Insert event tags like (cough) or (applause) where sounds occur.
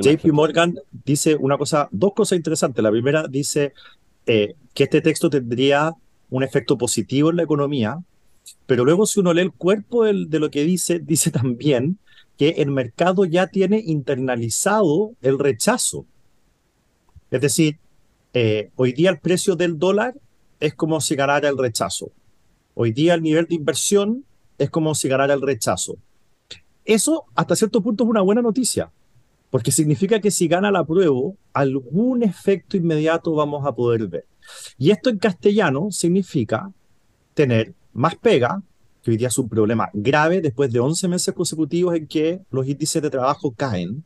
JP Morgan dice una cosa, dos cosas interesantes. La primera dice eh, que este texto tendría un efecto positivo en la economía, pero luego si uno lee el cuerpo de lo que dice, (laughs) dice también que el mercado ya tiene internalizado el rechazo. Es decir, eh, hoy día el precio del dólar es como si ganara el rechazo. Hoy día el nivel de inversión es como si ganara el rechazo. Eso hasta cierto punto es una buena noticia, porque significa que si gana la prueba, algún efecto inmediato vamos a poder ver. Y esto en castellano significa tener más pega, que hoy día es un problema grave después de 11 meses consecutivos en que los índices de trabajo caen,